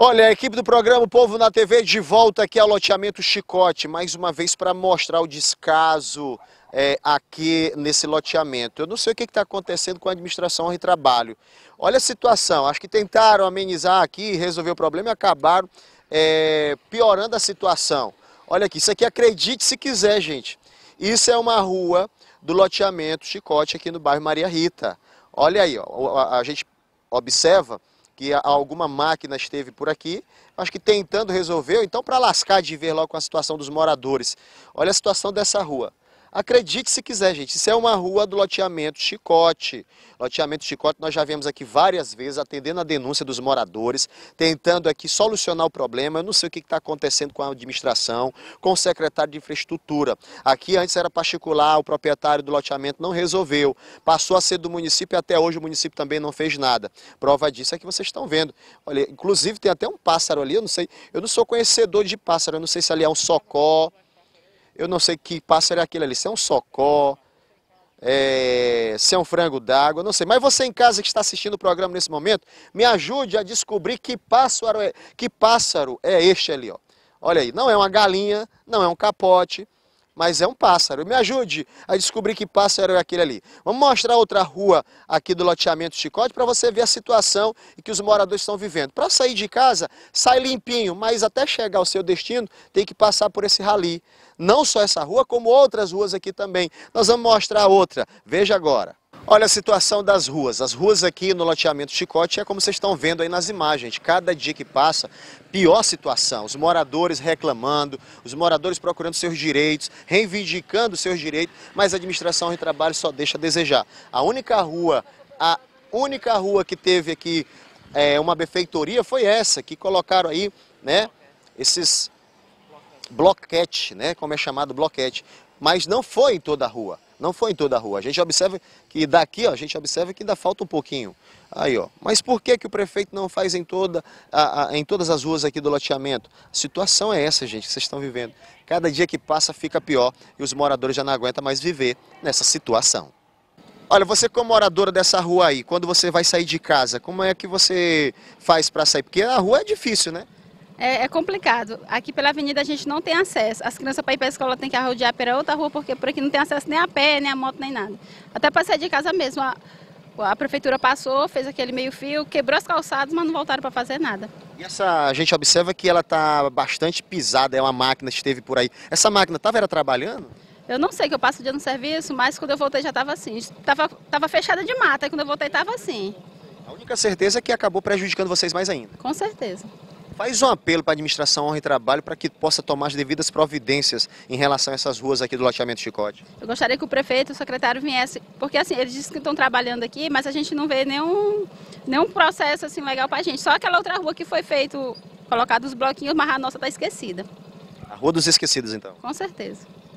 Olha, a equipe do programa O Povo na TV de volta aqui ao loteamento Chicote, mais uma vez para mostrar o descaso é, aqui nesse loteamento. Eu não sei o que está acontecendo com a administração e trabalho. Olha a situação, acho que tentaram amenizar aqui, resolver o problema e acabaram é, piorando a situação. Olha aqui, isso aqui acredite se quiser, gente. Isso é uma rua do loteamento Chicote aqui no bairro Maria Rita. Olha aí, ó, a, a gente observa que alguma máquina esteve por aqui, acho que tentando resolver, então para lascar de ver logo com a situação dos moradores. Olha a situação dessa rua. Acredite se quiser, gente. Isso é uma rua do loteamento Chicote. Loteamento Chicote, nós já vemos aqui várias vezes atendendo a denúncia dos moradores, tentando aqui solucionar o problema. Eu não sei o que está acontecendo com a administração, com o secretário de infraestrutura. Aqui antes era particular, o proprietário do loteamento não resolveu. Passou a ser do município e até hoje o município também não fez nada. Prova disso é que vocês estão vendo. Olha, inclusive tem até um pássaro ali, eu não sei, eu não sou conhecedor de pássaro, eu não sei se ali é um socó eu não sei que pássaro é aquele ali, se é um socó, é, se é um frango d'água, não sei. Mas você em casa que está assistindo o programa nesse momento, me ajude a descobrir que pássaro é, que pássaro é este ali. Ó. Olha aí, não é uma galinha, não é um capote, mas é um pássaro. Me ajude a descobrir que pássaro é aquele ali. Vamos mostrar outra rua aqui do loteamento Chicote para você ver a situação que os moradores estão vivendo. Para sair de casa, sai limpinho, mas até chegar ao seu destino, tem que passar por esse rali. Não só essa rua, como outras ruas aqui também. Nós vamos mostrar outra. Veja agora. Olha a situação das ruas. As ruas aqui no loteamento Chicote é como vocês estão vendo aí nas imagens. Cada dia que passa, pior situação. Os moradores reclamando, os moradores procurando seus direitos, reivindicando seus direitos, mas a administração de trabalho só deixa a desejar. A única rua, a única rua que teve aqui é, uma benfeitoria foi essa, que colocaram aí, né, esses bloquete, né, como é chamado bloquete, mas não foi em toda a rua. Não foi em toda a rua. A gente observa que daqui, ó, a gente observa que ainda falta um pouquinho. Aí, ó. Mas por que, que o prefeito não faz em, toda a, a, em todas as ruas aqui do loteamento? A situação é essa, gente, que vocês estão vivendo. Cada dia que passa fica pior e os moradores já não aguentam mais viver nessa situação. Olha, você como moradora dessa rua aí, quando você vai sair de casa, como é que você faz para sair? Porque a rua é difícil, né? É, é, complicado. Aqui pela avenida a gente não tem acesso. As crianças para ir para a escola tem que arrodear pela outra rua, porque por aqui não tem acesso nem a pé, nem a moto, nem nada. Até para sair de casa mesmo. A, a prefeitura passou, fez aquele meio-fio, quebrou as calçadas, mas não voltaram para fazer nada. E essa, a gente observa que ela está bastante pisada, é uma máquina que esteve por aí. Essa máquina estava era trabalhando? Eu não sei que eu passo o dia no serviço, mas quando eu voltei já estava assim. Estava tava fechada de mata, e quando eu voltei estava assim. A única certeza é que acabou prejudicando vocês mais ainda. Com certeza. Faz um apelo para a administração honra e trabalho para que possa tomar as devidas providências em relação a essas ruas aqui do loteamento Chicote. Eu gostaria que o prefeito, e o secretário viessem porque assim, eles dizem que estão trabalhando aqui, mas a gente não vê nenhum, nenhum processo assim legal para a gente. Só aquela outra rua que foi feito, colocado os bloquinhos, mas a nossa está esquecida. A Rua dos Esquecidos, então? Com certeza.